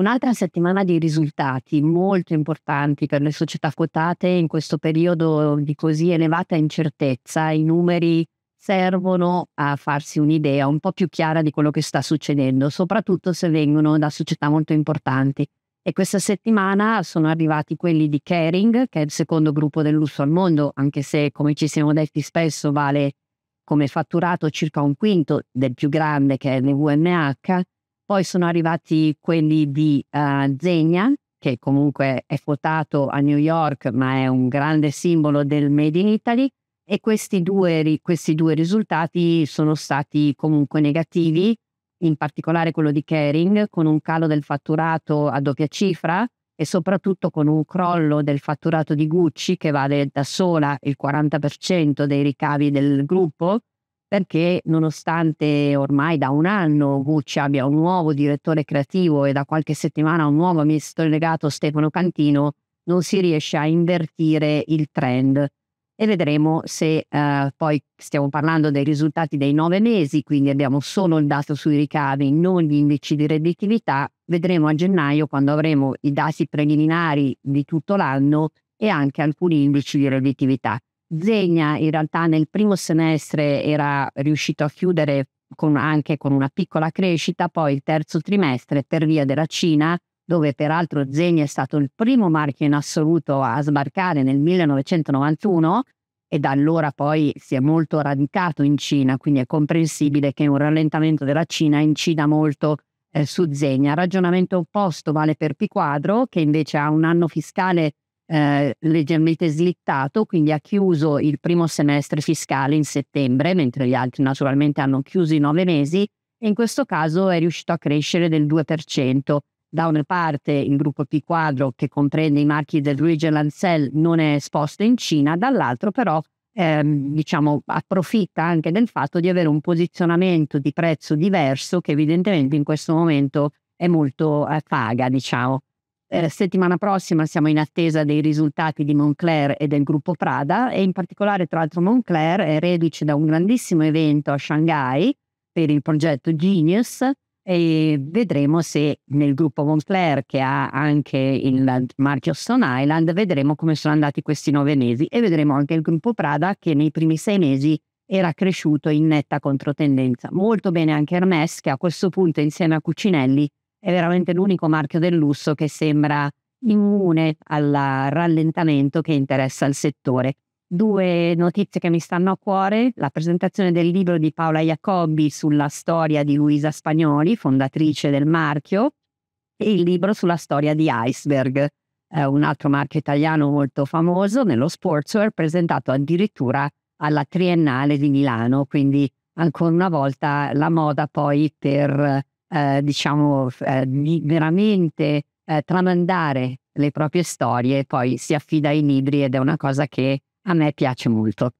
Un'altra settimana di risultati molto importanti per le società quotate in questo periodo di così elevata incertezza, i numeri servono a farsi un'idea un po' più chiara di quello che sta succedendo, soprattutto se vengono da società molto importanti. E questa settimana sono arrivati quelli di Kering, che è il secondo gruppo del lusso al mondo, anche se, come ci siamo detti spesso, vale come fatturato circa un quinto del più grande che è l'VMH, poi sono arrivati quelli di uh, Zegna, che comunque è quotato a New York, ma è un grande simbolo del Made in Italy. E questi due, questi due risultati sono stati comunque negativi, in particolare quello di Kering, con un calo del fatturato a doppia cifra e soprattutto con un crollo del fatturato di Gucci che vale da sola il 40% dei ricavi del gruppo perché nonostante ormai da un anno Gucci abbia un nuovo direttore creativo e da qualche settimana un nuovo amministratore legato Stefano Cantino, non si riesce a invertire il trend e vedremo se eh, poi stiamo parlando dei risultati dei nove mesi, quindi abbiamo solo il dato sui ricavi, non gli indici di redditività, vedremo a gennaio quando avremo i dati preliminari di tutto l'anno e anche alcuni indici di redditività. Zegna in realtà nel primo semestre era riuscito a chiudere con, anche con una piccola crescita, poi il terzo trimestre per via della Cina, dove peraltro Zegna è stato il primo marchio in assoluto a sbarcare nel 1991 e da allora poi si è molto radicato in Cina, quindi è comprensibile che un rallentamento della Cina incida molto eh, su Zegna. Ragionamento opposto vale per Piquadro, che invece ha un anno fiscale eh, leggermente slittato, quindi ha chiuso il primo semestre fiscale in settembre, mentre gli altri naturalmente hanno chiuso i nove mesi e in questo caso è riuscito a crescere del 2%. Da una parte il gruppo P quadro che comprende i marchi del Regional Cell, non è esposto in Cina, dall'altro però ehm, diciamo, approfitta anche del fatto di avere un posizionamento di prezzo diverso che evidentemente in questo momento è molto eh, paga, diciamo. Eh, settimana prossima siamo in attesa dei risultati di Moncler e del gruppo Prada e in particolare tra l'altro Moncler è reduce da un grandissimo evento a Shanghai per il progetto Genius e vedremo se nel gruppo Moncler che ha anche il marchio Stone Island vedremo come sono andati questi nove mesi e vedremo anche il gruppo Prada che nei primi sei mesi era cresciuto in netta controtendenza. Molto bene anche Hermes che a questo punto insieme a Cucinelli è veramente l'unico marchio del lusso che sembra immune al rallentamento che interessa il settore. Due notizie che mi stanno a cuore, la presentazione del libro di Paola Jacobi sulla storia di Luisa Spagnoli, fondatrice del marchio, e il libro sulla storia di Iceberg, eh, un altro marchio italiano molto famoso nello sportswear, presentato addirittura alla Triennale di Milano, quindi ancora una volta la moda poi per eh, diciamo, eh, veramente eh, tramandare le proprie storie, poi si affida ai libri ed è una cosa che a me piace molto.